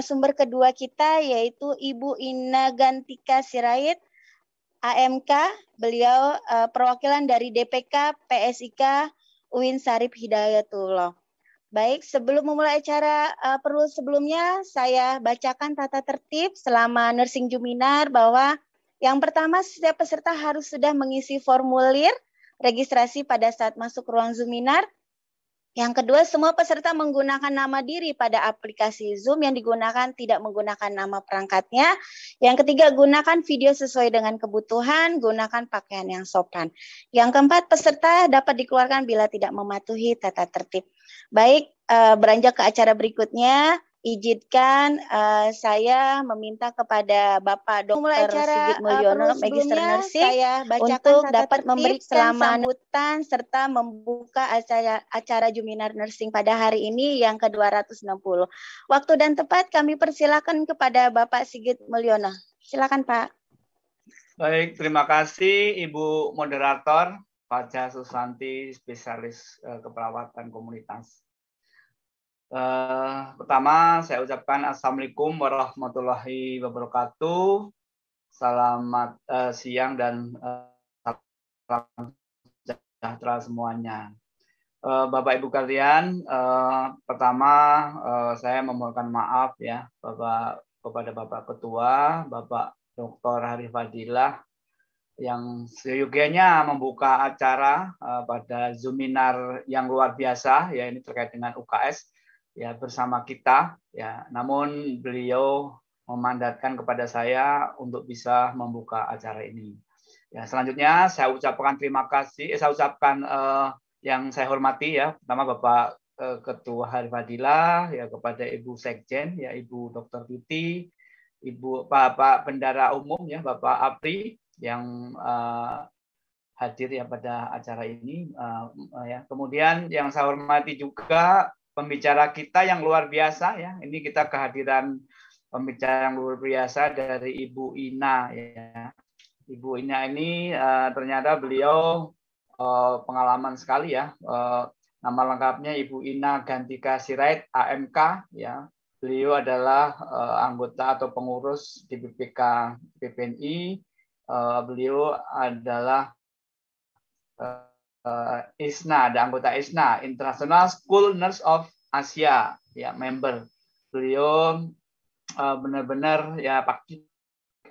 Eh, sumber kedua kita yaitu Ibu Ina Gantika Sirait, AMK. Beliau uh, perwakilan dari DPK PSIK Uin Sarip Hidayatullah. Baik, sebelum memulai acara uh, perlu sebelumnya saya bacakan tata tertib selama nursing juminar bahwa yang pertama setiap peserta harus sudah mengisi formulir registrasi pada saat masuk ruang zuminar. Yang kedua, semua peserta menggunakan nama diri pada aplikasi Zoom yang digunakan tidak menggunakan nama perangkatnya. Yang ketiga, gunakan video sesuai dengan kebutuhan, gunakan pakaian yang sopan. Yang keempat, peserta dapat dikeluarkan bila tidak mematuhi tata tertib. Baik, eh, beranjak ke acara berikutnya izinkan uh, eh, saya meminta kepada Bapak Dr. Mulai Sigit eh, Mulyono, uh, Magister Nursing, saya untuk dapat memberikan selamat sambutan serta membuka acara, acara Juminar Nursing pada hari ini yang ke-260. Waktu dan tepat kami persilakan kepada Bapak Sigit Mulyono. Silakan Pak. Baik, terima kasih Ibu Moderator, Pak Susanti, spesialis uh, keperawatan komunitas. Eh, pertama, saya ucapkan Assalamualaikum warahmatullahi wabarakatuh. Selamat uh, siang dan uh, salam sejahtera semuanya. Uh, Bapak Ibu kalian, uh, pertama uh, saya memohon maaf ya Bapak kepada Bapak Ketua, Bapak Dr. hari Fadilah yang seyogianya membuka acara uh, pada Zoominar yang luar biasa ya ini terkait dengan UKS ya bersama kita ya. Namun beliau memandatkan kepada saya untuk bisa membuka acara ini. Ya, selanjutnya saya ucapkan terima kasih, eh, saya ucapkan eh, yang saya hormati ya, pertama Bapak eh, Ketua Harifadila, ya kepada Ibu Sekjen, ya Ibu Dr. Titi, Ibu Bapak Bendara Umum ya Bapak Apri yang eh, hadir ya pada acara ini uh, ya. Kemudian yang saya hormati juga pembicara kita yang luar biasa ya. Ini kita kehadiran pembicara yang luar biasa dari Ibu Ina ya. Ibu Ina ini uh, ternyata beliau uh, pengalaman sekali ya. Uh, nama lengkapnya Ibu Ina Gantika Sirait AMK ya. Beliau adalah uh, anggota atau pengurus di BPK PPNI. Uh, beliau adalah uh, eh, ISNA, ada anggota ISNA, International School Nurse of Asia, ya member. Beliau uh, benar-benar ya praktikal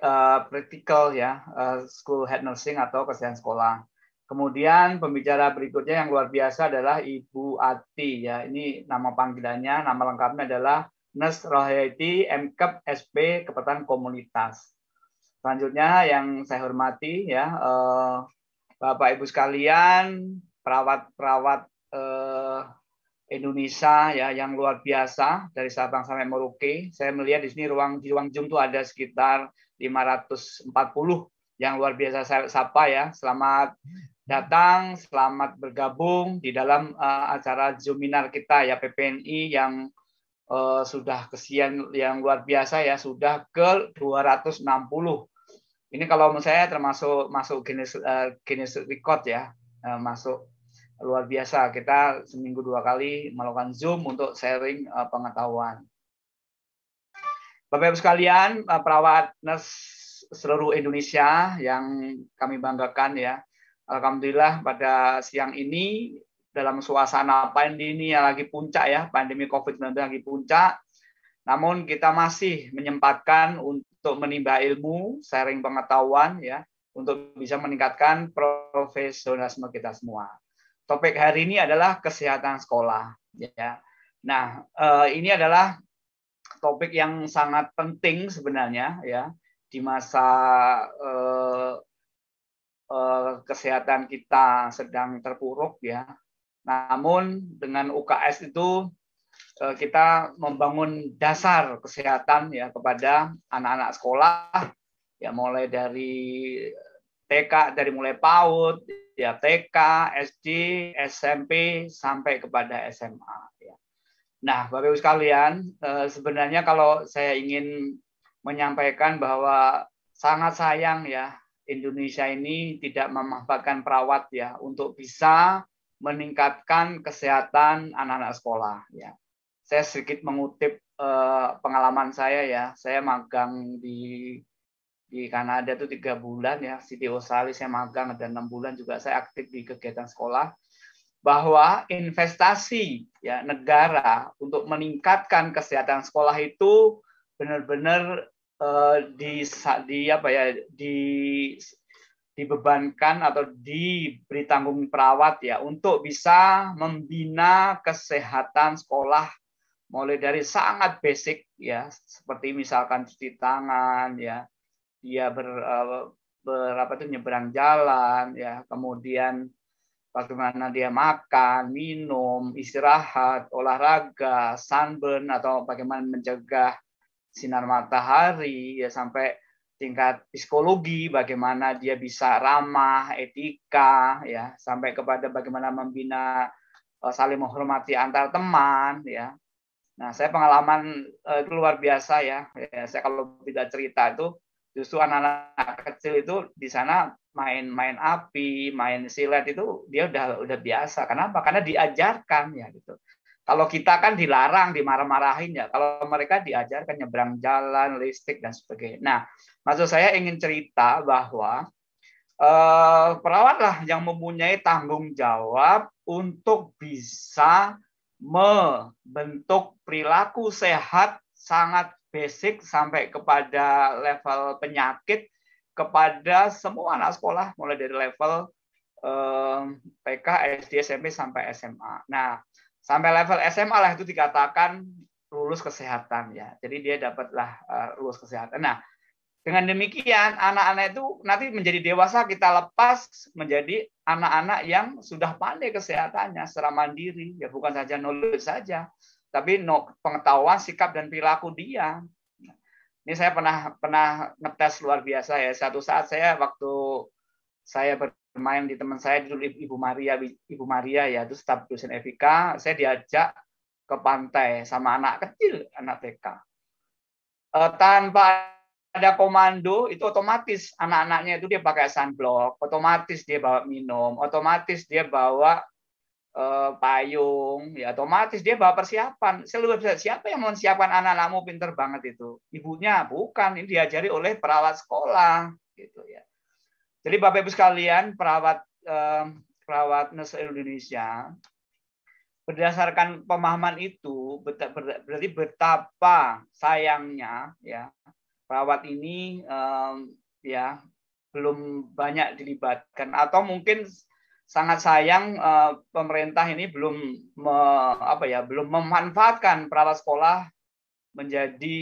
uh, eh, practical ya uh, school head nursing atau kesehatan sekolah. Kemudian pembicara berikutnya yang luar biasa adalah Ibu Ati ya. Ini nama panggilannya, nama lengkapnya adalah Nurse Rohayati MKEP SP Kepetan Komunitas. Selanjutnya yang saya hormati ya uh, Bapak Ibu sekalian, perawat-perawat eh, Indonesia ya yang luar biasa dari Sabang sampai Merauke. Saya melihat di sini ruang di ruang Zoom itu ada sekitar 540 yang luar biasa saya sapa ya. Selamat datang, selamat bergabung di dalam uh, acara Zoominar kita ya PPNI yang uh, sudah kesian yang luar biasa ya sudah ke 260 ini kalau menurut saya termasuk masuk Guinness, uh, Guinness Record ya, uh, masuk luar biasa. Kita seminggu dua kali melakukan Zoom untuk sharing uh, pengetahuan. bapak bapak sekalian, uh, perawat nurse seluruh Indonesia yang kami banggakan ya. Alhamdulillah pada siang ini dalam suasana pandemi yang lagi puncak ya, pandemi COVID-19 lagi puncak, namun kita masih menyempatkan untuk untuk menimba ilmu, sharing pengetahuan ya, untuk bisa meningkatkan profesionalisme kita semua. Topik hari ini adalah kesehatan sekolah ya. Nah, eh, ini adalah topik yang sangat penting sebenarnya ya di masa eh, eh, kesehatan kita sedang terpuruk ya. Namun dengan UKS itu Eh, kita membangun dasar kesehatan ya kepada anak-anak sekolah ya mulai dari TK dari mulai PAUD ya TK, SD, SMP sampai kepada SMA ya. Nah, Bapak Ibu sekalian, eh, sebenarnya kalau saya ingin menyampaikan bahwa sangat sayang ya Indonesia ini tidak memanfaatkan perawat ya untuk bisa meningkatkan kesehatan anak-anak sekolah ya saya sedikit mengutip uh, pengalaman saya ya. Saya magang di di Kanada itu tiga bulan ya, Siti Australia saya magang dan enam bulan juga saya aktif di kegiatan sekolah bahwa investasi ya negara untuk meningkatkan kesehatan sekolah itu benar-benar uh, di di apa ya di dibebankan atau diberi tanggung perawat ya untuk bisa membina kesehatan sekolah mulai dari sangat basic ya seperti misalkan cuci tangan ya dia ber, eh, berapa tuh nyebrang jalan ya kemudian bagaimana dia makan minum istirahat olahraga sunburn atau bagaimana mencegah sinar matahari ya sampai tingkat psikologi bagaimana dia bisa ramah etika ya sampai kepada bagaimana membina eh, saling menghormati antar teman ya Nah, saya pengalaman uh, itu luar biasa ya. ya. Saya kalau tidak cerita itu justru anak-anak kecil itu di sana main-main api, main silat itu dia udah udah biasa. Kenapa? Karena diajarkan ya gitu. Kalau kita kan dilarang, dimarah-marahin ya. Kalau mereka diajarkan nyebrang jalan, listrik dan sebagainya. Nah, maksud saya ingin cerita bahwa uh, eh, perawatlah yang mempunyai tanggung jawab untuk bisa membentuk perilaku sehat sangat basic sampai kepada level penyakit kepada semua anak sekolah mulai dari level eh, PK, SD, SMP sampai SMA. Nah, sampai level SMA lah itu dikatakan lulus kesehatan ya. Jadi dia dapatlah eh, lulus kesehatan. Nah, dengan demikian, anak-anak itu nanti menjadi dewasa kita lepas menjadi anak-anak yang sudah pandai kesehatannya secara mandiri, ya bukan saja knowledge saja, tapi no, pengetahuan, sikap dan perilaku dia. Ini saya pernah pernah ngetes luar biasa ya. Satu saat saya waktu saya bermain di teman saya dulu Ibu Maria, Ibu Maria ya, itu staf dosen FIK, saya diajak ke pantai sama anak kecil, anak TK. Eh, tanpa ada komando itu otomatis anak-anaknya itu dia pakai sunblock, otomatis dia bawa minum, otomatis dia bawa eh, payung, ya otomatis dia bawa persiapan. Seluruh siapa yang menyiapkan anak-anakmu pinter banget itu? Ibunya bukan, ini diajari oleh perawat sekolah gitu ya. Jadi Bapak Ibu sekalian, perawat eh, perawat Nestle Indonesia berdasarkan pemahaman itu berarti betapa sayangnya ya perawat ini um, ya belum banyak dilibatkan atau mungkin sangat sayang uh, pemerintah ini belum me, apa ya belum memanfaatkan perawat sekolah menjadi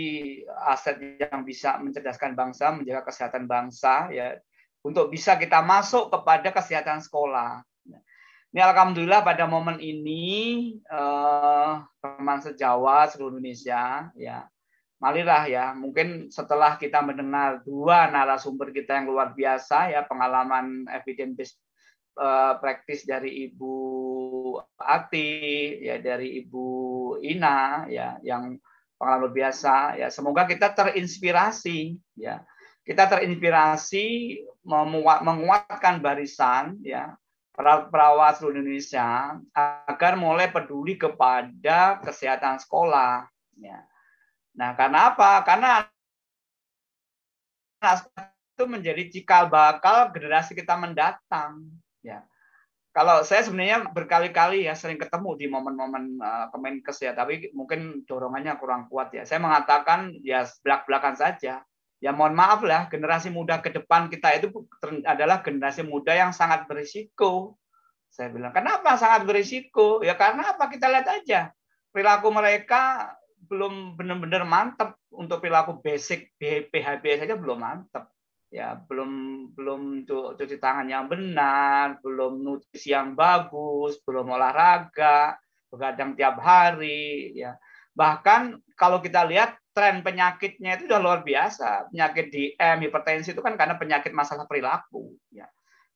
aset yang bisa mencerdaskan bangsa menjaga kesehatan bangsa ya untuk bisa kita masuk kepada kesehatan sekolah ini alhamdulillah pada momen ini uh, teman sejawat seluruh Indonesia ya Malilah ya mungkin setelah kita mendengar dua narasumber kita yang luar biasa ya pengalaman evidence based uh, practice dari Ibu Ati ya dari Ibu Ina ya yang pengalaman biasa ya semoga kita terinspirasi ya kita terinspirasi menguatkan barisan ya perawat seluruh Indonesia agar mulai peduli kepada kesehatan sekolah ya Nah, karena apa? Karena itu menjadi cikal bakal generasi kita mendatang. Ya. Kalau saya sebenarnya berkali-kali ya sering ketemu di momen-momen uh, Kemenkes ya, tapi mungkin dorongannya kurang kuat ya. Saya mengatakan ya belak-belakan saja. Ya mohon maaf lah, generasi muda ke depan kita itu adalah generasi muda yang sangat berisiko. Saya bilang, kenapa sangat berisiko? Ya karena apa kita lihat aja perilaku mereka belum benar-benar mantap untuk perilaku basic PHB saja belum mantap ya belum belum cuci tangan yang benar, belum nutrisi yang bagus, belum olahraga, begadang tiap hari ya. Bahkan kalau kita lihat tren penyakitnya itu sudah luar biasa. Penyakit DM, hipertensi itu kan karena penyakit masalah perilaku ya.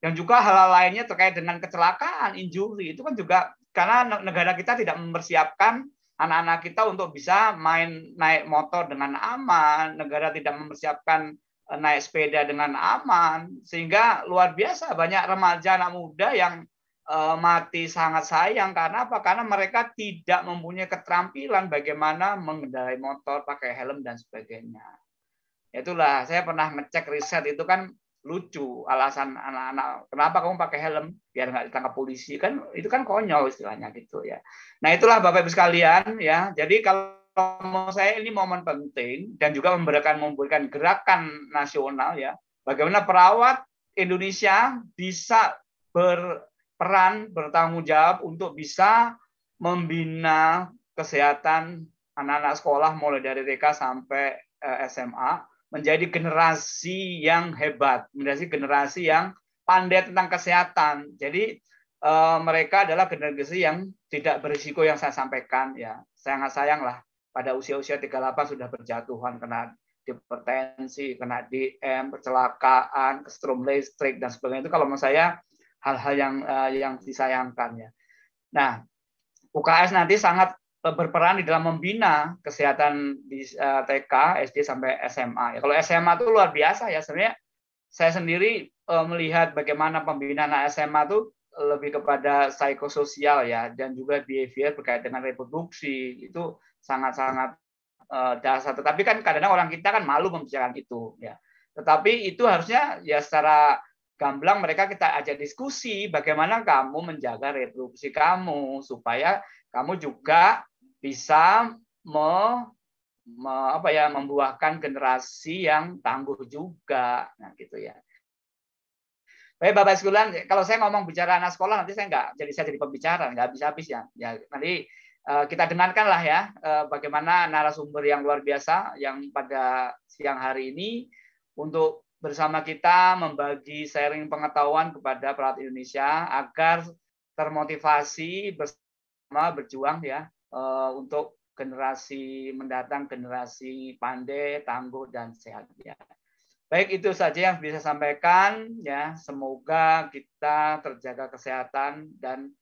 yang juga hal-hal lainnya terkait dengan kecelakaan, injury itu kan juga karena negara kita tidak mempersiapkan anak-anak kita untuk bisa main naik motor dengan aman, negara tidak mempersiapkan eh, naik sepeda dengan aman, sehingga luar biasa banyak remaja anak muda yang eh, mati sangat sayang karena apa? Karena mereka tidak mempunyai keterampilan bagaimana mengendarai motor pakai helm dan sebagainya. Itulah saya pernah ngecek riset itu kan lucu alasan anak-anak kenapa kamu pakai helm biar nggak ditangkap polisi kan itu kan konyol istilahnya gitu ya nah itulah bapak ibu sekalian ya jadi kalau menurut saya ini momen penting dan juga memberikan memberikan gerakan nasional ya bagaimana perawat Indonesia bisa berperan bertanggung jawab untuk bisa membina kesehatan anak-anak sekolah mulai dari TK sampai eh, SMA menjadi generasi yang hebat, menjadi generasi yang pandai tentang kesehatan. Jadi eh, mereka adalah generasi yang tidak berisiko yang saya sampaikan ya. Sangat sayang lah pada usia-usia 38 sudah berjatuhan kena hipertensi, kena DM, kecelakaan, strom listrik dan sebagainya itu kalau menurut saya hal-hal yang eh, yang disayangkan ya. Nah, UKS nanti sangat berperan di dalam membina kesehatan di eh, TK, SD sampai SMA. Ya, kalau SMA itu luar biasa ya sebenarnya saya sendiri eh, melihat bagaimana pembinaan SMA itu lebih kepada psikososial ya dan juga behavior berkait dengan reproduksi itu sangat-sangat eh, dasar. Tetapi kan kadang-kadang orang kita kan malu membicarakan itu ya. Tetapi itu harusnya ya secara gamblang mereka kita ajak diskusi bagaimana kamu menjaga reproduksi kamu supaya kamu juga bisa me, me, apa ya membuahkan generasi yang tangguh juga nah gitu ya Baik Bapak Sekulan, kalau saya ngomong bicara anak sekolah nanti saya nggak jadi saya jadi pembicara nggak habis habis ya. Ya nanti uh, kita dengarkanlah ya eh, bagaimana narasumber yang luar biasa yang pada siang hari ini untuk bersama kita membagi sharing pengetahuan kepada perawat Indonesia agar termotivasi bersama berjuang ya Eh, untuk generasi mendatang, generasi pandai, tangguh dan sehat ya. Baik itu saja yang bisa sampaikan ya. Semoga kita terjaga kesehatan dan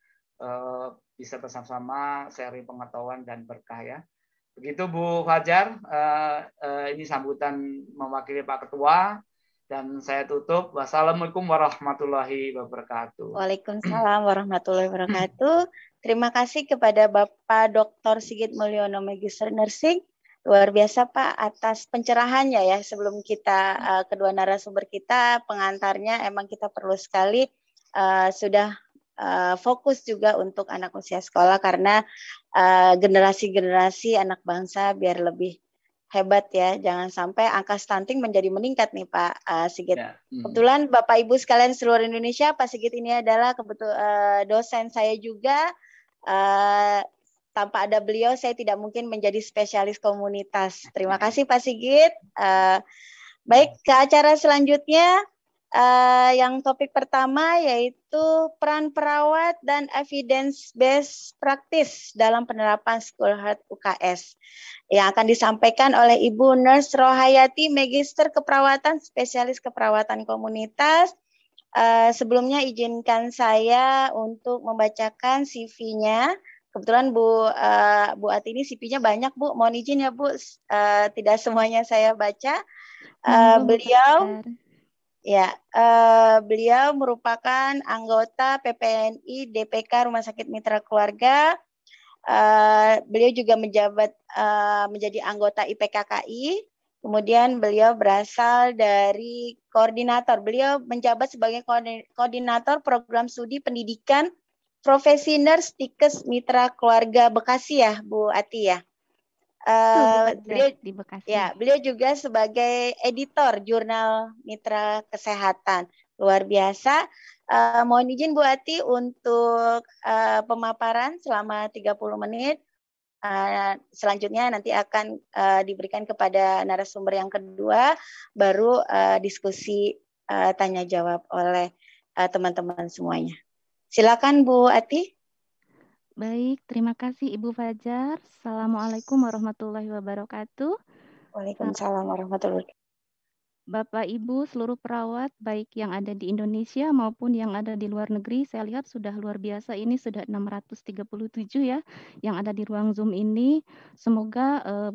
uh, bisa bersama-sama sharing pengetahuan dan berkah ya. Begitu Bu Fajar, uh, uh, ini sambutan mewakili Pak Ketua dan saya tutup. Wassalamualaikum warahmatullahi wabarakatuh. Waalaikumsalam warahmatullahi wabarakatuh. Terima kasih kepada Bapak Dr. Sigit Mulyono Magister Nursing. Luar biasa Pak atas pencerahannya ya sebelum kita uh, kedua narasumber kita pengantarnya emang kita perlu sekali uh, sudah uh, fokus juga untuk anak usia sekolah karena generasi-generasi uh, anak bangsa biar lebih hebat ya. Jangan sampai angka stunting menjadi meningkat nih Pak uh, Sigit. Ya. Hmm. Kebetulan Bapak Ibu sekalian seluruh Indonesia, Pak Sigit ini adalah kebetulan uh, dosen saya juga Eh, tanpa ada beliau saya tidak mungkin menjadi spesialis komunitas. Terima kasih Pak Sigit. Uh, baik ke acara selanjutnya uh, yang topik pertama yaitu peran perawat dan evidence based practice dalam penerapan School Heart UKS yang akan disampaikan oleh Ibu Nurse Rohayati Magister Keperawatan Spesialis Keperawatan Komunitas Eh, sebelumnya izinkan saya untuk membacakan CV-nya. Kebetulan Bu uh, Bu Ati ini CV-nya banyak Bu. Mohon izin ya Bu, uh, tidak semuanya saya baca. Uh, beliau ya uh, beliau merupakan anggota PPNI DPK Rumah Sakit Mitra Keluarga. Uh, beliau juga menjabat uh, menjadi anggota IPKKI Kemudian beliau berasal dari koordinator. Beliau menjabat sebagai koordinator program studi pendidikan profesi nurse Tikes Mitra Keluarga Bekasi ya, Bu Ati ya. Uh, beliau di Bekasi. Ya, beliau juga sebagai editor jurnal Mitra Kesehatan. Luar biasa. Uh, mohon izin Bu Ati untuk uh, pemaparan selama 30 menit. Uh, selanjutnya nanti akan uh, diberikan kepada narasumber yang kedua, baru uh, diskusi uh, tanya jawab oleh teman-teman uh, semuanya. Silakan Bu Ati. Baik, terima kasih Ibu Fajar. Assalamualaikum warahmatullahi wabarakatuh. Waalaikumsalam warahmatullahi Bapak, Ibu, seluruh perawat, baik yang ada di Indonesia maupun yang ada di luar negeri, saya lihat sudah luar biasa. Ini sudah 637 ya yang ada di ruang Zoom ini. Semoga eh,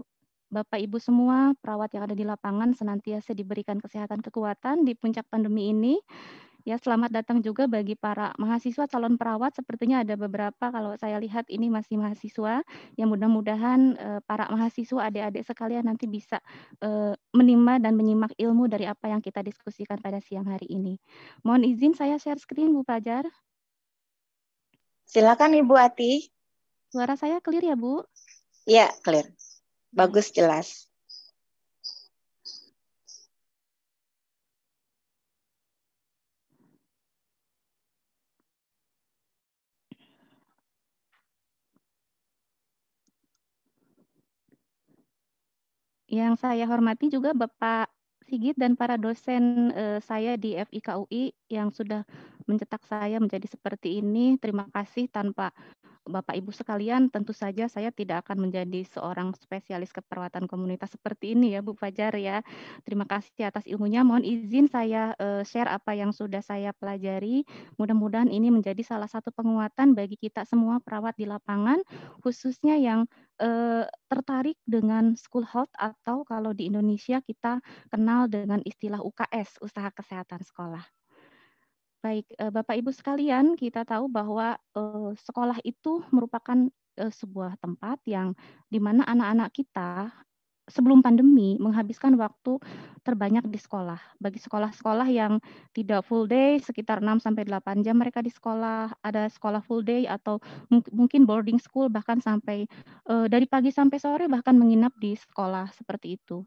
Bapak Ibu semua, perawat yang ada di lapangan senantiasa diberikan kesehatan kekuatan di puncak pandemi ini Ya, selamat datang juga bagi para mahasiswa calon perawat. Sepertinya ada beberapa kalau saya lihat ini masih mahasiswa. Yang mudah-mudahan eh, para mahasiswa adik-adik sekalian nanti bisa eh, menimba dan menyimak ilmu dari apa yang kita diskusikan pada siang hari ini. Mohon izin saya share screen Bu Pajar. Silakan Ibu Ati. Suara saya clear ya, Bu? Ya clear. Bagus ya. jelas. Yang saya hormati juga Bapak Sigit dan para dosen uh, saya di FIKUI yang sudah mencetak saya menjadi seperti ini. Terima kasih tanpa Bapak Ibu sekalian, tentu saja saya tidak akan menjadi seorang spesialis keperawatan komunitas seperti ini ya Bu Fajar ya. Terima kasih atas ilmunya. Mohon izin saya eh, share apa yang sudah saya pelajari. Mudah-mudahan ini menjadi salah satu penguatan bagi kita semua perawat di lapangan khususnya yang eh, tertarik dengan school health atau kalau di Indonesia kita kenal dengan istilah UKS, usaha kesehatan sekolah. Baik, eh, Bapak Ibu sekalian, kita tahu bahwa eh, sekolah itu merupakan eh, sebuah tempat yang di mana anak-anak kita sebelum pandemi menghabiskan waktu terbanyak di sekolah. Bagi sekolah-sekolah yang tidak full day, sekitar 6 sampai 8 jam mereka di sekolah, ada sekolah full day atau mungkin boarding school bahkan sampai uh, dari pagi sampai sore bahkan menginap di sekolah seperti itu.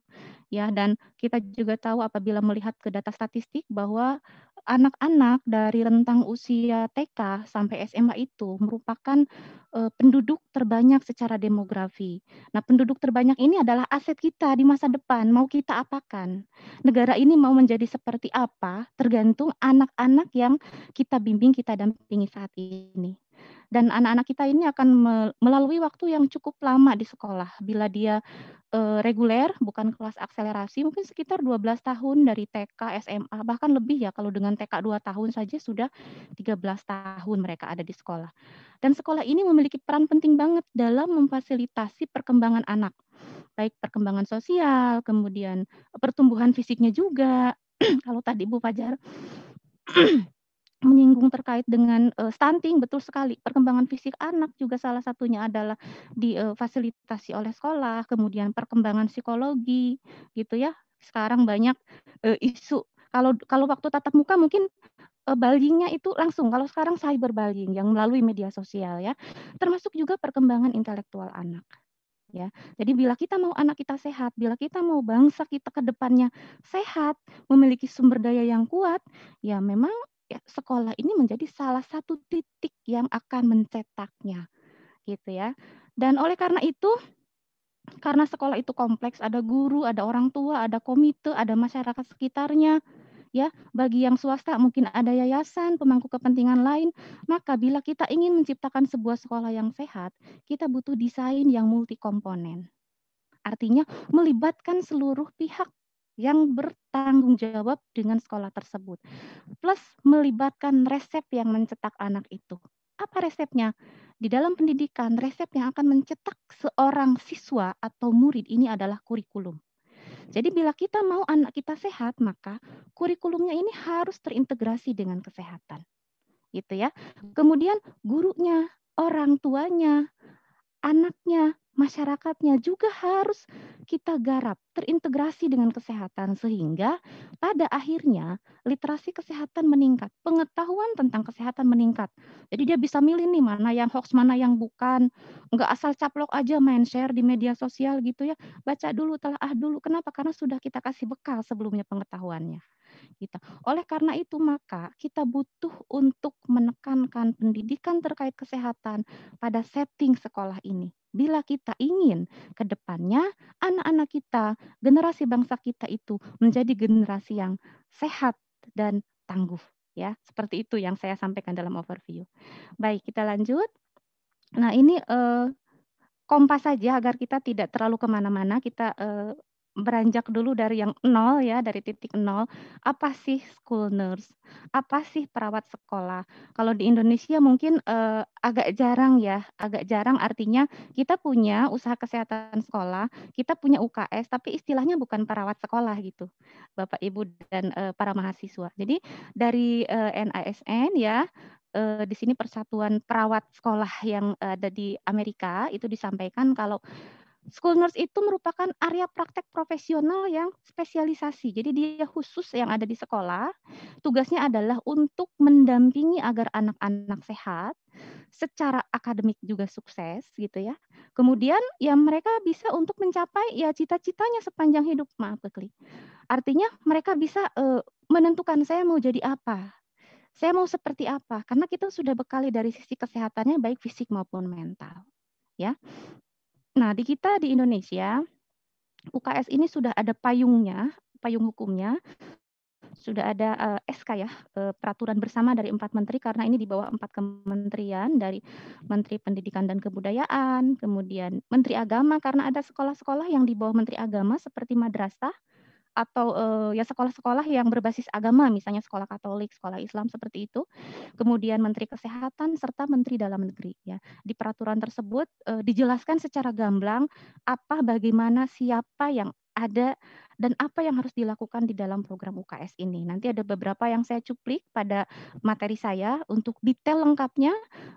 Ya, dan kita juga tahu apabila melihat ke data statistik bahwa anak-anak dari rentang usia TK sampai SMA itu merupakan uh, penduduk terbanyak secara demografi. Nah, penduduk terbanyak ini adalah aset kita di masa depan, mau kita apakan? negara ini mau menjadi seperti apa tergantung anak-anak yang kita bimbing, kita dampingi saat ini. Dan anak-anak kita ini akan melalui waktu yang cukup lama di sekolah. Bila dia e, reguler, bukan kelas akselerasi, mungkin sekitar 12 tahun dari TK, SMA, bahkan lebih ya kalau dengan TK 2 tahun saja sudah 13 tahun mereka ada di sekolah. Dan sekolah ini memiliki peran penting banget dalam memfasilitasi perkembangan anak baik perkembangan sosial, kemudian eh, pertumbuhan fisiknya juga. Kalau tadi Bu Fajar menyinggung terkait dengan uh, stunting betul sekali perkembangan fisik anak juga salah satunya adalah difasilitasi eh, oleh sekolah kemudian perkembangan psikologi gitu ya sekarang banyak uh, isu kalau kalau waktu tatap muka mungkin uh, bullyingnya itu langsung kalau sekarang cyber bullying yang melalui media sosial ya termasuk juga perkembangan intelektual anak ya. Jadi bila kita mau anak kita sehat, bila kita mau bangsa kita ke depannya sehat, memiliki sumber daya yang kuat, ya memang ya, sekolah ini menjadi salah satu titik yang akan mencetaknya. Gitu ya. Dan oleh karena itu karena sekolah itu kompleks, ada guru, ada orang tua, ada komite, ada masyarakat sekitarnya, ya bagi yang swasta mungkin ada yayasan pemangku kepentingan lain maka bila kita ingin menciptakan sebuah sekolah yang sehat kita butuh desain yang multi komponen artinya melibatkan seluruh pihak yang bertanggung jawab dengan sekolah tersebut plus melibatkan resep yang mencetak anak itu apa resepnya di dalam pendidikan resep yang akan mencetak seorang siswa atau murid ini adalah kurikulum jadi bila kita mau anak kita sehat, maka kurikulumnya ini harus terintegrasi dengan kesehatan. Gitu ya. Kemudian gurunya, orang tuanya, anaknya masyarakatnya juga harus kita garap, terintegrasi dengan kesehatan sehingga pada akhirnya literasi kesehatan meningkat, pengetahuan tentang kesehatan meningkat. Jadi dia bisa milih nih mana yang hoax, mana yang bukan. Enggak asal caplok aja main share di media sosial gitu ya. Baca dulu, telah ah dulu. Kenapa? Karena sudah kita kasih bekal sebelumnya pengetahuannya kita. Oleh karena itu maka kita butuh untuk menekankan pendidikan terkait kesehatan pada setting sekolah ini. Bila kita ingin ke depannya anak-anak kita, generasi bangsa kita itu menjadi generasi yang sehat dan tangguh ya. Seperti itu yang saya sampaikan dalam overview. Baik, kita lanjut. Nah, ini eh, kompas saja agar kita tidak terlalu kemana-mana. Kita eh, beranjak dulu dari yang nol ya, dari titik nol. Apa sih school nurse? Apa sih perawat sekolah? Kalau di Indonesia mungkin eh, agak jarang ya, agak jarang artinya kita punya usaha kesehatan sekolah, kita punya UKS, tapi istilahnya bukan perawat sekolah gitu, Bapak Ibu dan eh, para mahasiswa. Jadi dari eh, NISN ya, eh, di sini Persatuan Perawat Sekolah yang ada di Amerika itu disampaikan kalau school nurse itu merupakan area praktek profesional yang spesialisasi. Jadi dia khusus yang ada di sekolah. Tugasnya adalah untuk mendampingi agar anak-anak sehat, secara akademik juga sukses gitu ya. Kemudian ya mereka bisa untuk mencapai ya cita-citanya sepanjang hidup, maaf klik. Artinya mereka bisa uh, menentukan saya mau jadi apa. Saya mau seperti apa? Karena kita sudah bekali dari sisi kesehatannya baik fisik maupun mental ya. Nah, di kita di Indonesia, UKS ini sudah ada payungnya, payung hukumnya, sudah ada uh, eh, SK ya, uh, peraturan bersama dari empat menteri karena ini di bawah empat kementerian dari Menteri Pendidikan dan Kebudayaan, kemudian Menteri Agama karena ada sekolah-sekolah yang di bawah Menteri Agama seperti madrasah, atau uh, ya sekolah-sekolah yang berbasis agama misalnya sekolah Katolik, sekolah Islam seperti itu. Kemudian Menteri Kesehatan serta Menteri Dalam Negeri ya. Di peraturan tersebut uh, dijelaskan secara gamblang apa bagaimana siapa yang ada dan apa yang harus dilakukan di dalam program UKS ini. Nanti ada beberapa yang saya cuplik pada materi saya untuk detail lengkapnya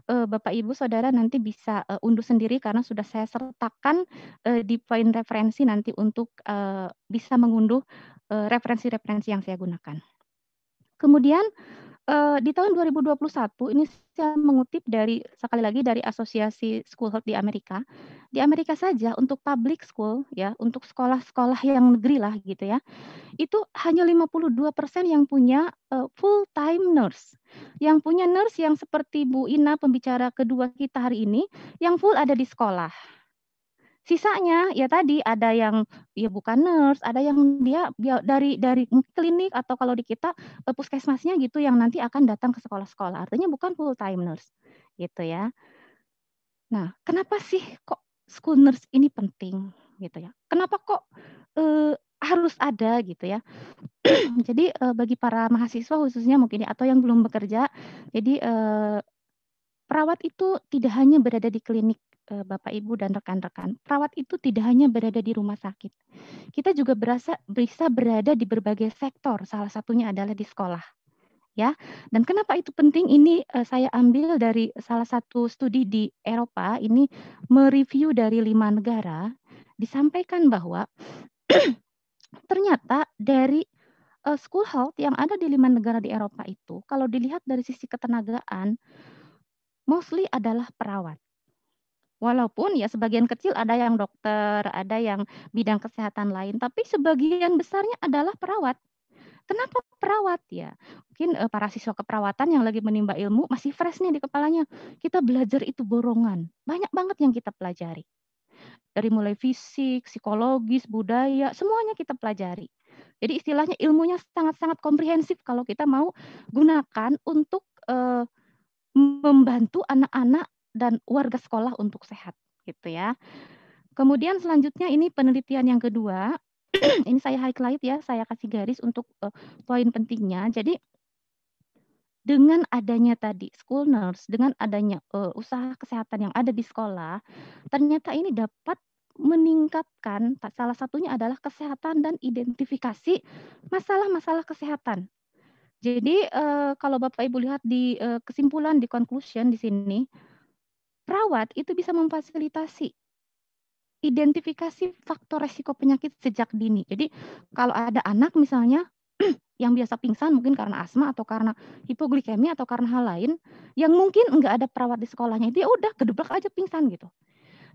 eh, Bapak Ibu Saudara nanti bisa eh, unduh sendiri karena sudah saya sertakan eh, di poin referensi nanti untuk bisa mengunduh referensi-referensi yang saya gunakan. Kemudian uh, di tahun 2021 ini saya mengutip dari sekali lagi dari Asosiasi School Health di Amerika. Di Amerika saja untuk public school ya, untuk sekolah-sekolah yang negeri lah gitu ya. Itu hanya 52% yang punya uh, eh, full time nurse. Yang punya nurse yang seperti Bu Ina pembicara kedua kita hari ini yang full ada di sekolah sisanya ya tadi ada yang ya bukan nurse, ada yang dia ya, dari dari klinik atau kalau di kita eh, puskesmasnya gitu yang nanti akan datang ke sekolah-sekolah. Artinya bukan full time nurse gitu ya. Nah, kenapa sih kok school nurse ini penting gitu ya? Kenapa kok eh, harus ada gitu ya. jadi eh, bagi para mahasiswa khususnya mungkin ya, atau yang belum bekerja, jadi perawat itu tidak hanya berada di klinik Eh, bapak Ibu dan rekan-rekan, perawat itu tidak hanya berada di rumah sakit. Kita juga berasa bisa berada di berbagai sektor, salah satunya adalah di sekolah. Ya. Dan kenapa itu penting? Ini eh, saya ambil dari salah satu studi di Eropa, ini mereview dari lima negara, disampaikan bahwa ternyata dari eh, school health yang ada di lima negara di Eropa itu, kalau dilihat dari sisi ketenagaan, mostly adalah perawat Walaupun ya sebagian kecil ada yang dokter, ada yang bidang kesehatan lain, tapi sebagian besarnya adalah perawat. Kenapa perawat ya? Mungkin eh, para siswa keperawatan yang lagi menimba ilmu masih fresh nih di kepalanya. Kita belajar itu borongan. Banyak banget yang kita pelajari. Dari mulai fisik, psikologis, budaya, semuanya kita pelajari. Jadi istilahnya ilmunya sangat-sangat komprehensif kalau kita mau gunakan untuk eh, membantu anak-anak dan warga sekolah untuk sehat gitu ya. Kemudian selanjutnya ini penelitian yang kedua. ini saya highlight ya, saya kasih garis untuk uh, poin pentingnya. Jadi dengan adanya tadi school nurse, dengan adanya uh, usaha kesehatan yang ada di sekolah, ternyata ini dapat meningkatkan salah satunya adalah kesehatan dan identifikasi masalah-masalah kesehatan. Jadi eh, kalau Bapak Ibu lihat di kesimpulan di conclusion di sini, perawat itu bisa memfasilitasi identifikasi faktor resiko penyakit sejak dini. Jadi kalau ada anak misalnya yang biasa pingsan mungkin karena asma atau karena hipoglikemia atau karena hal lain yang mungkin nggak ada perawat di sekolahnya itu ya udah kedebak aja pingsan gitu.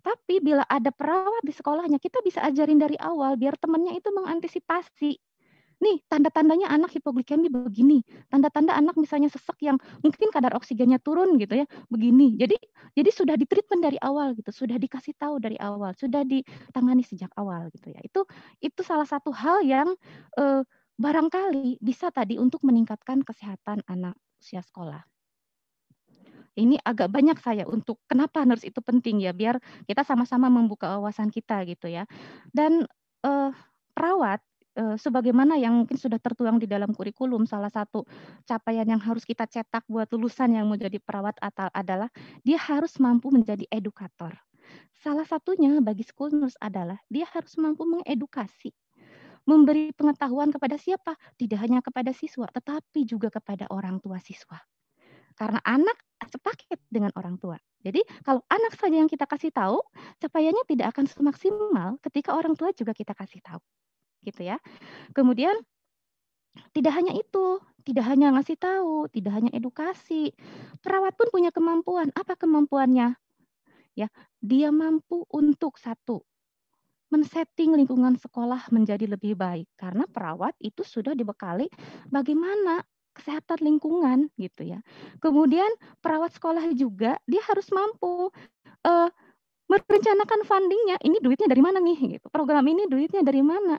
Tapi bila ada perawat di sekolahnya kita bisa ajarin dari awal biar temennya itu mengantisipasi nih tanda-tandanya anak hipoglikemi begini, tanda-tanda anak misalnya sesak yang mungkin kadar oksigennya turun gitu ya, begini. Jadi jadi sudah ditreatment dari awal gitu, sudah dikasih tahu dari awal, sudah ditangani sejak awal gitu ya. Itu itu salah satu hal yang eh, barangkali bisa tadi untuk meningkatkan kesehatan anak usia sekolah ini agak banyak saya untuk kenapa nurse itu penting ya biar kita sama-sama membuka wawasan kita gitu ya dan eh, perawat Eh, sebagaimana yang mungkin sudah tertuang di dalam kurikulum, salah satu capaian yang harus kita cetak buat lulusan yang mau jadi perawat atau adalah dia harus mampu menjadi edukator. Salah satunya bagi school nurse adalah dia harus mampu mengedukasi, memberi pengetahuan kepada siapa, tidak hanya kepada siswa, tetapi juga kepada orang tua siswa. Karena anak sepaket dengan orang tua. Jadi kalau anak saja yang kita kasih tahu, capaiannya tidak akan semaksimal ketika orang tua juga kita kasih tahu gitu ya. Kemudian tidak hanya itu, tidak hanya ngasih tahu, tidak hanya edukasi. Perawat pun punya kemampuan. Apa kemampuannya? Ya, dia mampu untuk satu men-setting lingkungan sekolah menjadi lebih baik karena perawat itu sudah dibekali bagaimana kesehatan lingkungan gitu ya. Kemudian perawat sekolah juga dia harus mampu uh, merencanakan fundingnya ini duitnya dari mana nih gitu program ini duitnya dari mana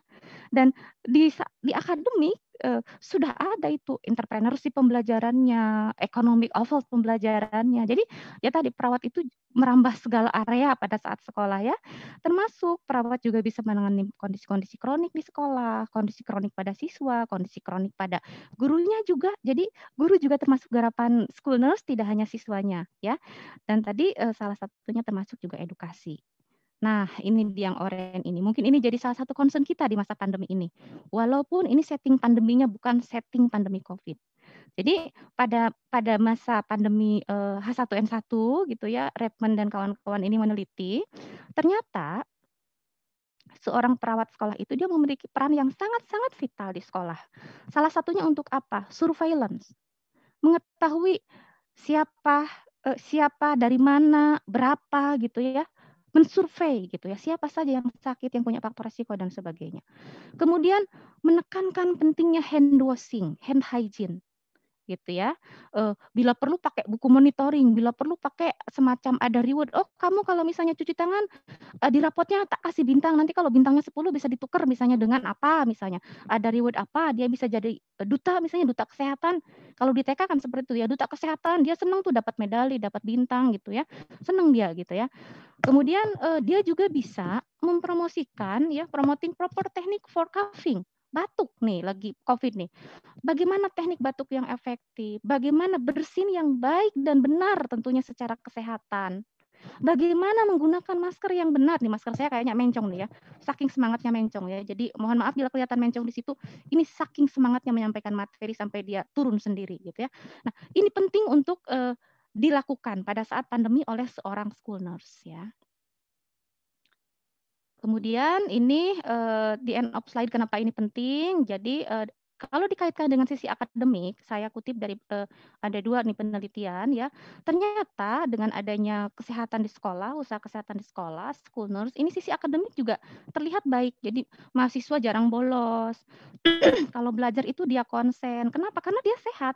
dan di di akademik eh, sudah ada itu entrepreneur entrepreneurship pembelajarannya, economic oval pembelajarannya. Jadi ya tadi perawat itu merambah segala area pada saat sekolah ya. Termasuk perawat juga bisa menangani kondisi-kondisi kronik di sekolah, kondisi kronik pada siswa, kondisi kronik pada gurunya juga. Jadi guru juga termasuk garapan school nurse tidak hanya siswanya ya. Dan tadi eh, salah satunya termasuk juga edukasi. Nah, ini yang oranye ini. Mungkin ini jadi salah satu concern kita di masa pandemi ini. Walaupun ini setting pandeminya bukan setting pandemi COVID. Jadi pada pada masa pandemi eh, H1N1 gitu ya, Redmond dan kawan-kawan ini meneliti, ternyata seorang perawat sekolah itu dia memiliki peran yang sangat-sangat vital di sekolah. Salah satunya untuk apa? Surveillance. Mengetahui siapa eh, siapa dari mana, berapa gitu ya mensurvei gitu ya siapa saja yang sakit yang punya faktor risiko dan sebagainya. Kemudian menekankan pentingnya hand washing, hand hygiene gitu ya. Uh, bila perlu pakai buku monitoring, bila perlu pakai semacam ada reward. Oh, kamu kalau misalnya cuci tangan uh, di rapotnya tak kasih bintang. Nanti kalau bintangnya 10 bisa ditukar misalnya dengan apa misalnya. Ada reward apa? Dia bisa jadi eh, duta misalnya duta kesehatan. Kalau di TK kan seperti itu ya, duta kesehatan. Dia senang tuh dapat medali, dapat bintang gitu ya. Senang dia gitu ya. Kemudian uh, dia juga bisa mempromosikan ya promoting proper technique for coughing batuk nih, lagi COVID nih. Bagaimana teknik batuk yang efektif? Bagaimana bersin yang baik dan benar tentunya secara kesehatan? Bagaimana menggunakan masker yang benar nih? Masker saya kayaknya mencong nih ya. Saking semangatnya mencong ya. Jadi mohon maaf bila kelihatan mencong di situ. Ini saking semangatnya menyampaikan materi sampai dia turun sendiri gitu ya. Nah, ini penting untuk uh, dilakukan pada saat pandemi oleh seorang school nurse ya. Kemudian ini uh, di end of slide kenapa ini penting. Jadi uh, kalau dikaitkan dengan sisi akademik, saya kutip dari uh, ada dua nih penelitian ya. Ternyata dengan adanya kesehatan di sekolah, usaha kesehatan di sekolah, school nurse, ini sisi akademik juga terlihat baik. Jadi mahasiswa jarang bolos. kalau belajar itu dia konsen. Kenapa? Karena dia sehat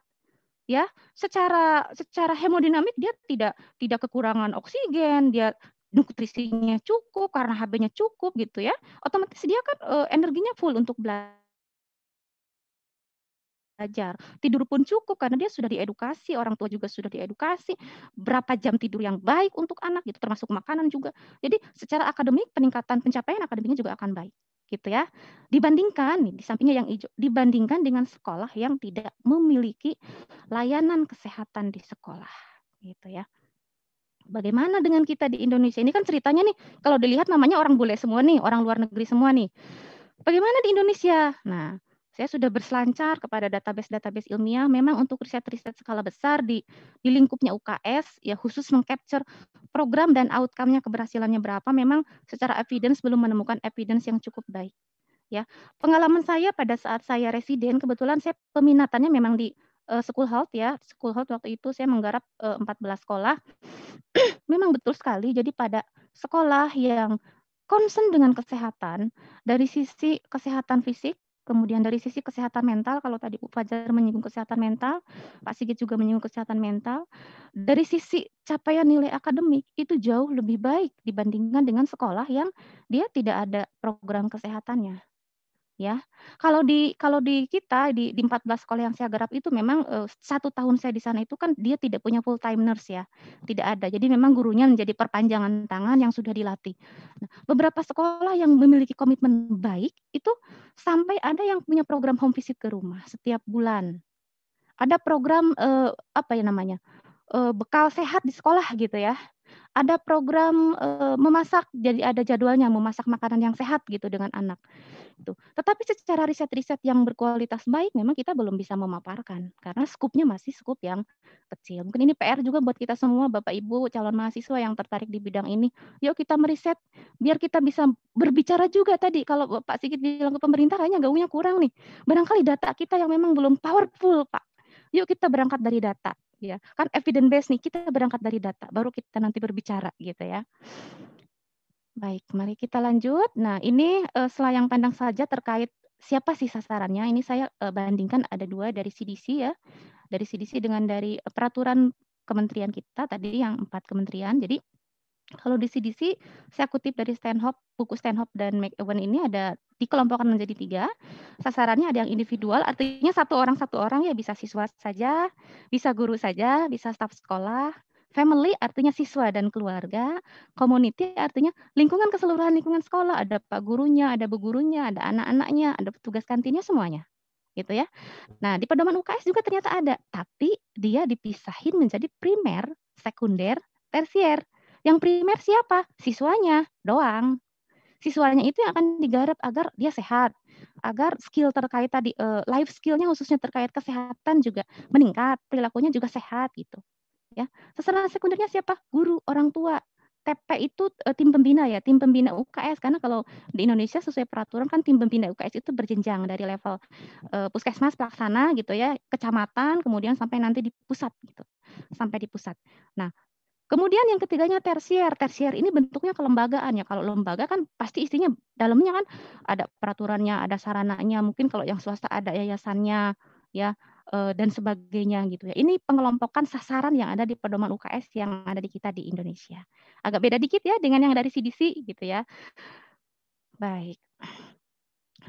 ya secara secara hemodinamik dia tidak tidak kekurangan oksigen dia nutrisinya cukup, karena HB-nya cukup gitu ya, otomatis dia kan uh, energinya full untuk belajar belajar. Tidur pun cukup karena dia sudah diedukasi, orang tua juga sudah diedukasi. Berapa jam tidur yang baik untuk anak gitu termasuk makanan juga. Jadi secara akademik peningkatan pencapaian akademiknya juga akan baik gitu ya. Dibandingkan nih, di sampingnya yang hijau, dibandingkan dengan sekolah yang tidak memiliki layanan kesehatan di sekolah gitu ya bagaimana dengan kita di Indonesia? Ini kan ceritanya nih, kalau dilihat namanya orang bule semua nih, orang luar negeri semua nih. Bagaimana di Indonesia? Nah, saya sudah berselancar kepada database-database ilmiah memang untuk riset-riset skala besar di di lingkupnya UKS ya khusus mengcapture program dan outcome-nya keberhasilannya berapa memang secara evidence belum menemukan evidence yang cukup baik ya pengalaman saya pada saat saya residen kebetulan saya peminatannya memang di uh, school health ya. School health waktu itu saya menggarap uh, eh, 14 sekolah. Memang betul sekali. Jadi pada sekolah yang concern dengan kesehatan dari sisi kesehatan fisik, kemudian dari sisi kesehatan mental kalau tadi Bu Fajar menyinggung kesehatan mental, Pak Sigit juga menyinggung kesehatan mental. Dari sisi capaian nilai akademik itu jauh lebih baik dibandingkan dengan sekolah yang dia tidak ada program kesehatannya ya. Kalau di kalau di kita di, di 14 sekolah yang saya garap itu memang uh, satu tahun saya di sana itu kan dia tidak punya full time nurse ya, tidak ada. Jadi memang gurunya menjadi perpanjangan tangan yang sudah dilatih. Nah, beberapa sekolah yang memiliki komitmen baik itu sampai ada yang punya program home visit ke rumah setiap bulan. Ada program uh, apa ya namanya? uh, bekal sehat di sekolah gitu ya. Ada program uh, memasak, jadi ada jadwalnya memasak makanan yang sehat gitu dengan anak. Itu. Tetapi secara riset-riset yang berkualitas baik memang kita belum bisa memaparkan karena skupnya masih skup yang kecil. Mungkin ini PR juga buat kita semua Bapak Ibu calon mahasiswa yang tertarik di bidang ini. Yuk kita meriset biar kita bisa berbicara juga tadi kalau Pak Sigit bilang ke pemerintah kayaknya gaunya kurang nih. Barangkali data kita yang memang belum powerful, Pak. Yuk kita berangkat dari data ya kan evidence based nih kita berangkat dari data baru kita nanti berbicara gitu ya baik mari kita lanjut nah ini uh, selayang pandang saja terkait siapa sih sasarannya ini saya uh, bandingkan ada dua dari CDC ya dari CDC dengan dari peraturan kementerian kita tadi yang empat kementerian jadi kalau di CDC saya kutip dari Stanhope buku Stanhope dan McEwan ini ada dikelompokkan menjadi tiga. Sasarannya ada yang individual, artinya satu orang satu orang ya bisa siswa saja, bisa guru saja, bisa staf sekolah. Family artinya siswa dan keluarga, community artinya lingkungan keseluruhan lingkungan sekolah, ada pak gurunya, ada bu gurunya, ada anak-anaknya, ada petugas kantinnya semuanya. Gitu ya. Nah, di pedoman UKS juga ternyata ada, tapi dia dipisahin menjadi primer, sekunder, tersier. Yang primer siapa? Siswanya doang siswanya itu yang akan digarap agar dia sehat, agar skill terkait tadi uh, life skillnya khususnya terkait kesehatan juga meningkat, perilakunya juga sehat gitu. Ya, sasaran sekundernya siapa? Guru, orang tua, TP itu uh, tim pembina ya, tim pembina UKS karena kalau di Indonesia sesuai peraturan kan tim pembina UKS itu berjenjang dari level uh, puskesmas pelaksana gitu ya, kecamatan kemudian sampai nanti di pusat gitu. Sampai di pusat. Nah, Kemudian yang ketiganya tersier. Tersier ini bentuknya kelembagaan ya. Kalau lembaga kan pasti istinya dalamnya kan ada peraturannya, ada sarananya. Mungkin kalau yang swasta ada yayasannya ya eh, dan sebagainya gitu ya. Ini pengelompokan sasaran yang ada di pedoman UKS yang ada di kita di Indonesia. Agak beda dikit ya dengan yang dari CDC gitu ya. Baik.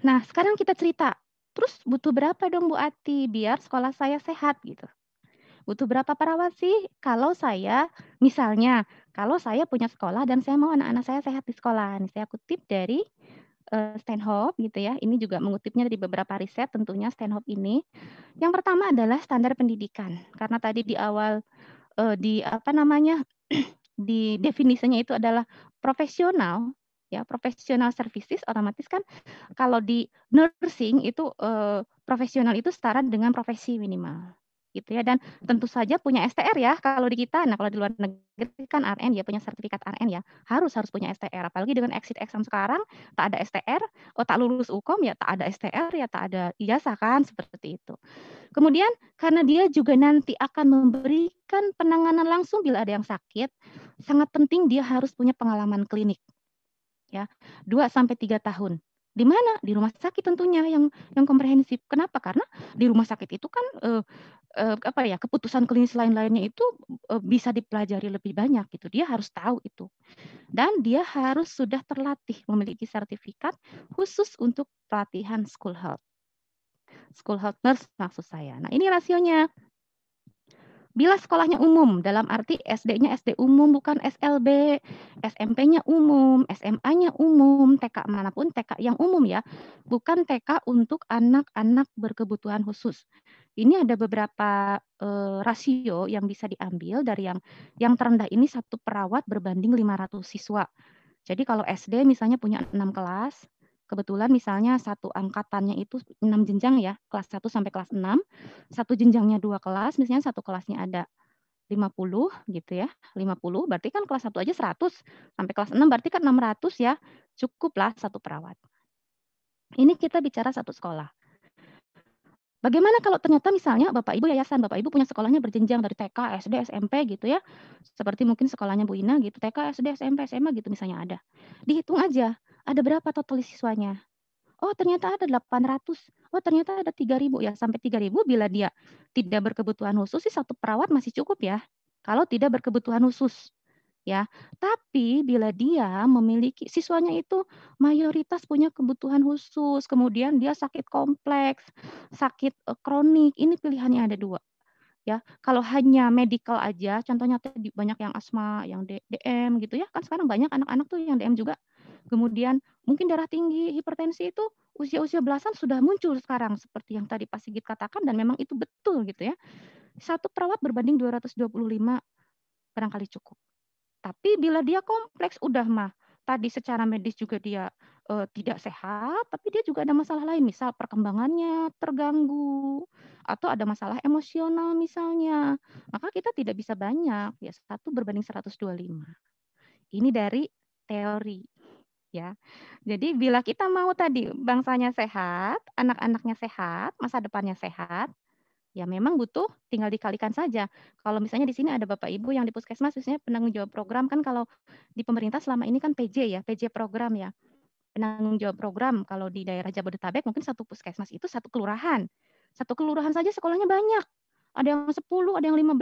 Nah, sekarang kita cerita. Terus butuh berapa dong Bu Ati biar sekolah saya sehat gitu butuh berapa perawat sih? Kalau saya, misalnya, kalau saya punya sekolah dan saya mau anak-anak saya sehat di sekolah. Ini saya kutip dari uh, Stanhope gitu ya. Ini juga mengutipnya dari beberapa riset tentunya Stanhope ini. Yang pertama adalah standar pendidikan. Karena tadi di awal uh, di apa namanya? di definisinya itu adalah profesional ya profesional services otomatis kan kalau di nursing itu eh, profesional itu setara dengan profesi minimal gitu ya dan tentu saja punya STR ya kalau di kita nah kalau di luar negeri kan RN ya punya sertifikat RN ya harus harus punya STR apalagi dengan exit exam sekarang tak ada STR oh tak lulus UKOM ya tak ada STR ya tak ada ijazah kan seperti itu kemudian karena dia juga nanti akan memberikan penanganan langsung bila ada yang sakit sangat penting dia harus punya pengalaman klinik ya 2 sampai 3 tahun di mana di rumah sakit tentunya yang yang komprehensif kenapa karena di rumah sakit itu kan eh, eh, apa ya keputusan klinis lain-lainnya itu eh, bisa dipelajari lebih banyak gitu. Dia harus tahu itu. Dan dia harus sudah terlatih memiliki sertifikat khusus untuk pelatihan school health. School health nurse maksud saya. Nah, ini rasionya Bila sekolahnya umum, dalam arti SD-nya SD umum, bukan SLB, SMP-nya umum, SMA-nya umum, TK manapun, TK yang umum ya, bukan TK untuk anak-anak berkebutuhan khusus. Ini ada beberapa e, rasio yang bisa diambil dari yang yang terendah ini satu perawat berbanding 500 siswa. Jadi kalau SD misalnya punya 6 kelas, Kebetulan misalnya satu angkatannya itu 6 jenjang ya, kelas 1 sampai kelas 6. Satu jenjangnya dua kelas, misalnya satu kelasnya ada 50 gitu ya. 50 berarti kan kelas 1 aja 100 sampai kelas 6 berarti kan 600 ya. Cukuplah satu perawat. Ini kita bicara satu sekolah. Bagaimana kalau ternyata misalnya Bapak Ibu yayasan, Bapak Ibu punya sekolahnya berjenjang dari TK, SD, SMP gitu ya. Seperti mungkin sekolahnya Bu Ina gitu, TK, SD, SMP, SMA gitu misalnya ada. Dihitung aja, ada berapa total siswanya? Oh, ternyata ada 800. Oh, ternyata ada 3000 ya. Sampai 3000 bila dia tidak berkebutuhan khusus sih satu perawat masih cukup ya. Kalau tidak berkebutuhan khusus ya. Tapi bila dia memiliki siswanya itu mayoritas punya kebutuhan khusus, kemudian dia sakit kompleks, sakit eh, kronik, ini pilihannya ada dua. Ya, kalau hanya medical aja, contohnya tadi banyak yang asma, yang DM gitu ya, kan sekarang banyak anak-anak tuh yang DM juga. Kemudian mungkin darah tinggi, hipertensi itu usia-usia belasan sudah muncul sekarang seperti yang tadi Pak Sigit katakan dan memang itu betul gitu ya. Satu perawat berbanding 225 barangkali cukup tapi bila dia kompleks udah mah tadi secara medis juga dia e, tidak sehat, tapi dia juga ada masalah lain, misal perkembangannya terganggu atau ada masalah emosional misalnya. Maka kita tidak bisa banyak, ya satu berbanding 125. Ini dari teori ya. Jadi bila kita mau tadi bangsanya sehat, anak-anaknya sehat, masa depannya sehat, ya memang butuh tinggal dikalikan saja. Kalau misalnya di sini ada Bapak Ibu yang di puskesmas misalnya penanggung jawab program kan kalau di pemerintah selama ini kan PJ ya, PJ program ya. Penanggung jawab program kalau di daerah Jabodetabek mungkin satu puskesmas itu satu kelurahan. Satu kelurahan saja sekolahnya banyak. Ada yang 10, ada yang 15.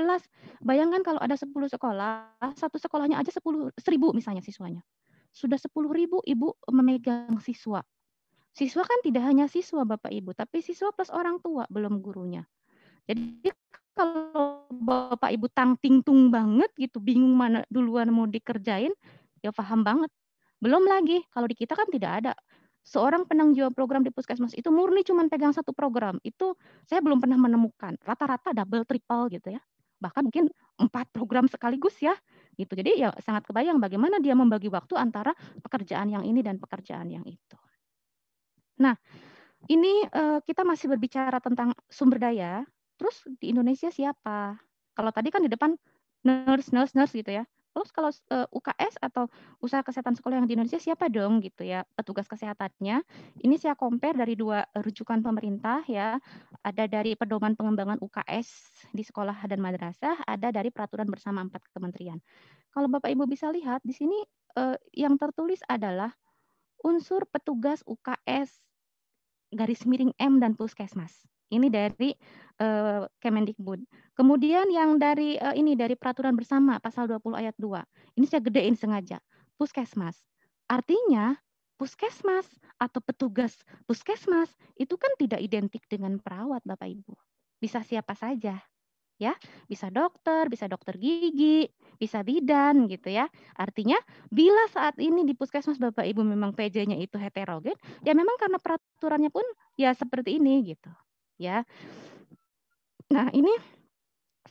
Bayangkan kalau ada 10 sekolah, satu sekolahnya aja 10 seribu misalnya siswanya. Sudah 10 ribu ibu memegang siswa. Siswa kan tidak hanya siswa Bapak Ibu, tapi siswa plus orang tua, belum gurunya jadi kalau Bapak Ibu tang tingtung banget gitu, bingung mana duluan mau dikerjain, ya paham banget. Belum lagi kalau di kita kan tidak ada seorang penang jawab program di puskesmas itu murni cuma pegang satu program itu saya belum pernah menemukan rata-rata double triple gitu ya bahkan mungkin empat program sekaligus ya gitu jadi ya sangat kebayang bagaimana dia membagi waktu antara pekerjaan yang ini dan pekerjaan yang itu nah ini eh, kita masih berbicara tentang sumber daya Terus di Indonesia siapa? Kalau tadi kan di depan nurse, nurse, nurse gitu ya. Terus kalau uh, eh, UKS atau usaha kesehatan sekolah yang di Indonesia siapa dong gitu ya petugas kesehatannya. Ini saya compare dari dua rujukan pemerintah ya. Ada dari pedoman pengembangan UKS di sekolah dan madrasah, ada dari peraturan bersama empat kementerian. Kalau Bapak Ibu bisa lihat di sini uh, yang tertulis adalah unsur petugas UKS garis miring M dan puskesmas. Ini dari uh, Kemendikbud. Kemudian yang dari uh, ini dari peraturan bersama pasal 20 ayat 2. Ini saya gedein sengaja. Puskesmas. Artinya puskesmas atau petugas puskesmas itu kan tidak identik dengan perawat Bapak Ibu. Bisa siapa saja. Ya, bisa dokter, bisa dokter gigi, bisa bidan gitu ya. Artinya bila saat ini di puskesmas Bapak Ibu memang PJ-nya itu heterogen, ya memang karena peraturannya pun ya seperti ini gitu ya. Nah, ini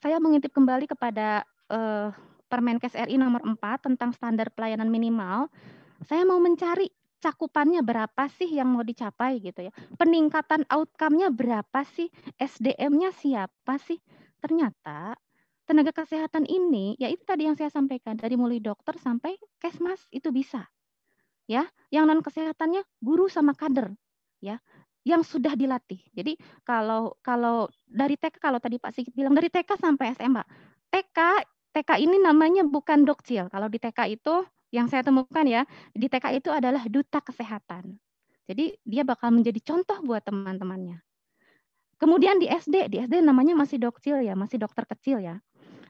saya mengintip kembali kepada eh, Permenkes RI nomor 4 tentang standar pelayanan minimal. Saya mau mencari cakupannya berapa sih yang mau dicapai gitu ya. Peningkatan outcome-nya berapa sih? SDM-nya siapa sih? Ternyata tenaga kesehatan ini, ya itu tadi yang saya sampaikan dari mulai dokter sampai kesmas itu bisa. Ya, yang non kesehatannya guru sama kader. Ya, yang sudah dilatih. Jadi kalau kalau dari TK kalau tadi Pak Sigit bilang dari TK sampai SMA. TK TK ini namanya bukan dokcil. Kalau di TK itu yang saya temukan ya, di TK itu adalah duta kesehatan. Jadi dia bakal menjadi contoh buat teman-temannya. Kemudian di SD, di SD namanya masih dokcil ya, masih dokter kecil ya.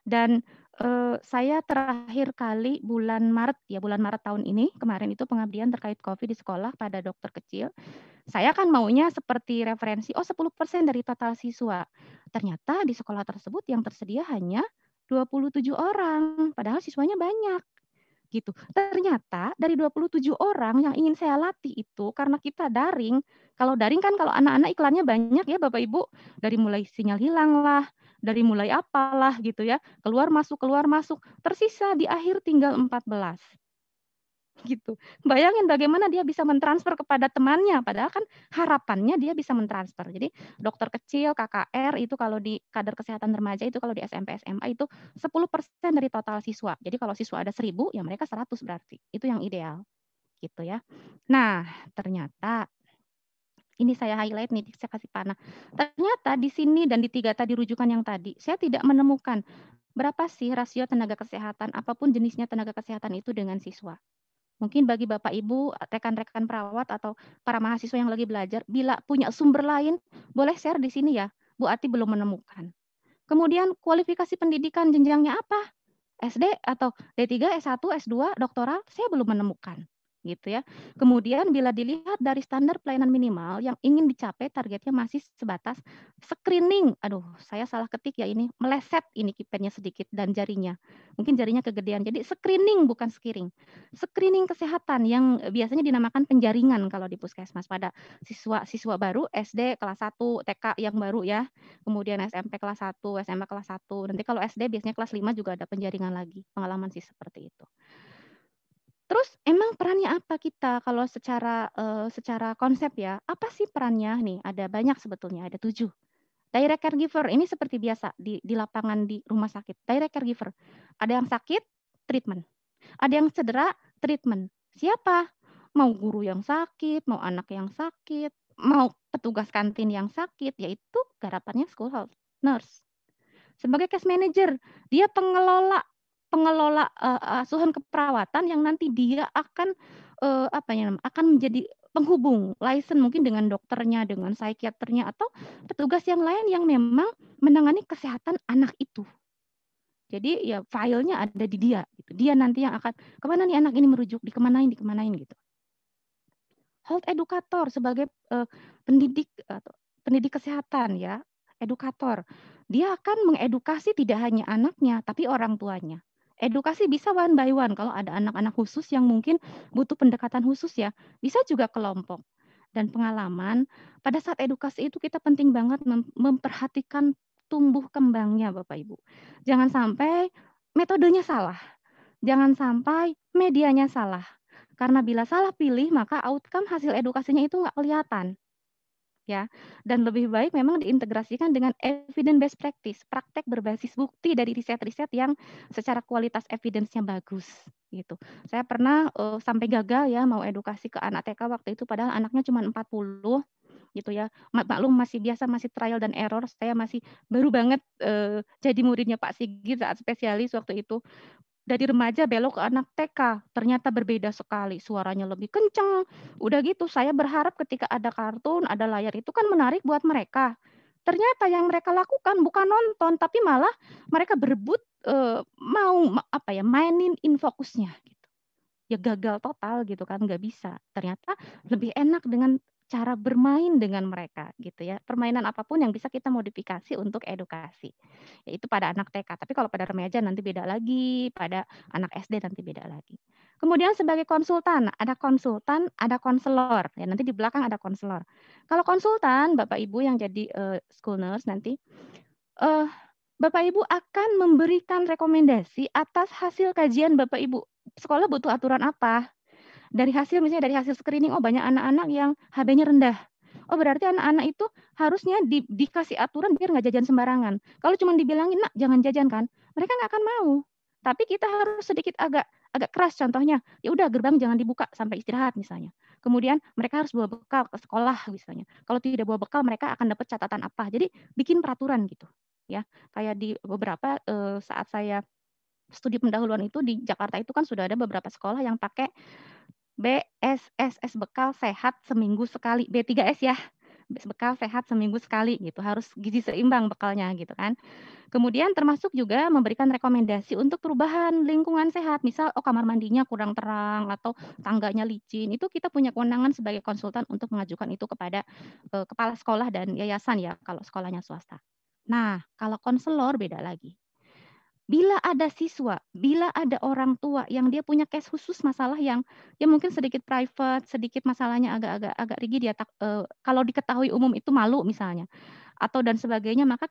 Dan Eh, saya terakhir kali bulan Maret ya bulan Maret tahun ini kemarin itu pengabdian terkait COVID di sekolah pada dokter kecil. Saya kan maunya seperti referensi oh 10% dari total siswa. Ternyata di sekolah tersebut yang tersedia hanya 27 orang padahal siswanya banyak gitu. Ternyata dari 27 orang yang ingin saya latih itu karena kita daring. Kalau daring kan kalau anak-anak iklannya banyak ya Bapak Ibu, dari mulai sinyal hilang lah, dari mulai apalah gitu ya, keluar masuk keluar masuk, tersisa di akhir tinggal 14 gitu. Bayangin bagaimana dia bisa mentransfer kepada temannya, padahal kan harapannya dia bisa mentransfer. Jadi dokter kecil, KKR itu kalau di kader kesehatan remaja itu kalau di SMP SMA itu 10% dari total siswa. Jadi kalau siswa ada 1000 ya mereka 100 berarti. Itu yang ideal. Gitu ya. Nah, ternyata ini saya highlight nih, saya kasih panah. Ternyata di sini dan di tiga tadi rujukan yang tadi, saya tidak menemukan berapa sih rasio tenaga kesehatan, apapun jenisnya tenaga kesehatan itu dengan siswa. Mungkin bagi Bapak Ibu, rekan-rekan perawat atau para mahasiswa yang lagi belajar, bila punya sumber lain, boleh share di sini ya. Bu Ati belum menemukan. Kemudian kualifikasi pendidikan jenjangnya apa? SD atau D3, S1, S2, doktoral, saya belum menemukan gitu ya. Kemudian bila dilihat dari standar pelayanan minimal yang ingin dicapai targetnya masih sebatas screening. Aduh, saya salah ketik ya ini, meleset ini kipennya sedikit dan jarinya. Mungkin jarinya kegedean. Jadi screening bukan skiring. Screening kesehatan yang biasanya dinamakan penjaringan kalau di puskesmas pada siswa-siswa baru SD kelas 1, TK yang baru ya. Kemudian SMP kelas 1, SMA kelas 1. Nanti kalau SD biasanya kelas 5 juga ada penjaringan lagi. Pengalaman sih seperti itu. Terus emang perannya apa kita kalau secara uh, secara konsep ya? Apa sih perannya nih? Ada banyak sebetulnya, ada tujuh. Direct caregiver ini seperti biasa di, di lapangan di rumah sakit. Direct caregiver, ada yang sakit, treatment. Ada yang cedera, treatment. Siapa? Mau guru yang sakit, mau anak yang sakit, mau petugas kantin yang sakit, yaitu garapannya schoolhouse nurse. Sebagai case manager, dia pengelola pengelola uh, asuhan keperawatan yang nanti dia akan uh, apa ya akan menjadi penghubung license mungkin dengan dokternya, dengan psikiaternya atau petugas yang lain yang memang menangani kesehatan anak itu. Jadi ya filenya ada di dia. Gitu. Dia nanti yang akan kemana nih anak ini merujuk, di dikemanain, dikemanain gitu. Health educator sebagai uh, pendidik atau pendidik kesehatan ya, edukator. Dia akan mengedukasi tidak hanya anaknya tapi orang tuanya edukasi bisa one by one kalau ada anak-anak khusus yang mungkin butuh pendekatan khusus ya bisa juga kelompok dan pengalaman pada saat edukasi itu kita penting banget memperhatikan tumbuh kembangnya Bapak Ibu jangan sampai metodenya salah jangan sampai medianya salah karena bila salah pilih maka outcome hasil edukasinya itu nggak kelihatan ya. Dan lebih baik memang diintegrasikan dengan evidence based practice, praktek berbasis bukti dari riset-riset yang secara kualitas evidence-nya bagus gitu. Saya pernah uh, sampai gagal ya mau edukasi ke anak TK waktu itu padahal anaknya cuma 40 gitu ya. Maklum masih biasa masih trial dan error, saya masih baru banget uh, jadi muridnya Pak Sigit saat spesialis waktu itu dari remaja belok ke anak TK ternyata berbeda sekali suaranya lebih kencang udah gitu saya berharap ketika ada kartun ada layar itu kan menarik buat mereka ternyata yang mereka lakukan bukan nonton tapi malah mereka berebut e, mau apa ya mainin infokusnya gitu ya gagal total gitu kan nggak bisa ternyata lebih enak dengan cara bermain dengan mereka gitu ya. Permainan apapun yang bisa kita modifikasi untuk edukasi. Yaitu pada anak TK, tapi kalau pada remaja nanti beda lagi, pada anak SD nanti beda lagi. Kemudian sebagai konsultan, ada konsultan, ada konselor. Ya, nanti di belakang ada konselor. Kalau konsultan, Bapak Ibu yang jadi uh, school nurse nanti uh, Bapak Ibu akan memberikan rekomendasi atas hasil kajian Bapak Ibu. Sekolah butuh aturan apa? dari hasil misalnya dari hasil screening oh banyak anak-anak yang HB-nya rendah. Oh berarti anak-anak itu harusnya di, dikasih aturan biar nggak jajan sembarangan. Kalau cuma dibilangin nak jangan jajan kan, mereka nggak akan mau. Tapi kita harus sedikit agak agak keras contohnya ya udah gerbang jangan dibuka sampai istirahat misalnya kemudian mereka harus bawa bekal ke sekolah misalnya kalau tidak bawa bekal mereka akan dapat catatan apa jadi bikin peraturan gitu ya kayak di beberapa eh, saat saya studi pendahuluan itu di Jakarta itu kan sudah ada beberapa sekolah yang pakai BSSS bekal sehat seminggu sekali B3S ya bekal sehat seminggu sekali gitu harus gizi seimbang bekalnya gitu kan kemudian termasuk juga memberikan rekomendasi untuk perubahan lingkungan sehat misal oh kamar mandinya kurang terang atau tangganya licin itu kita punya kewenangan sebagai konsultan untuk mengajukan itu kepada uh, kepala sekolah dan yayasan ya kalau sekolahnya swasta nah kalau konselor beda lagi Bila ada siswa, bila ada orang tua yang dia punya case khusus masalah yang dia mungkin sedikit private, sedikit masalahnya agak-agak agak rigid ya tak, e, kalau diketahui umum itu malu misalnya atau dan sebagainya, maka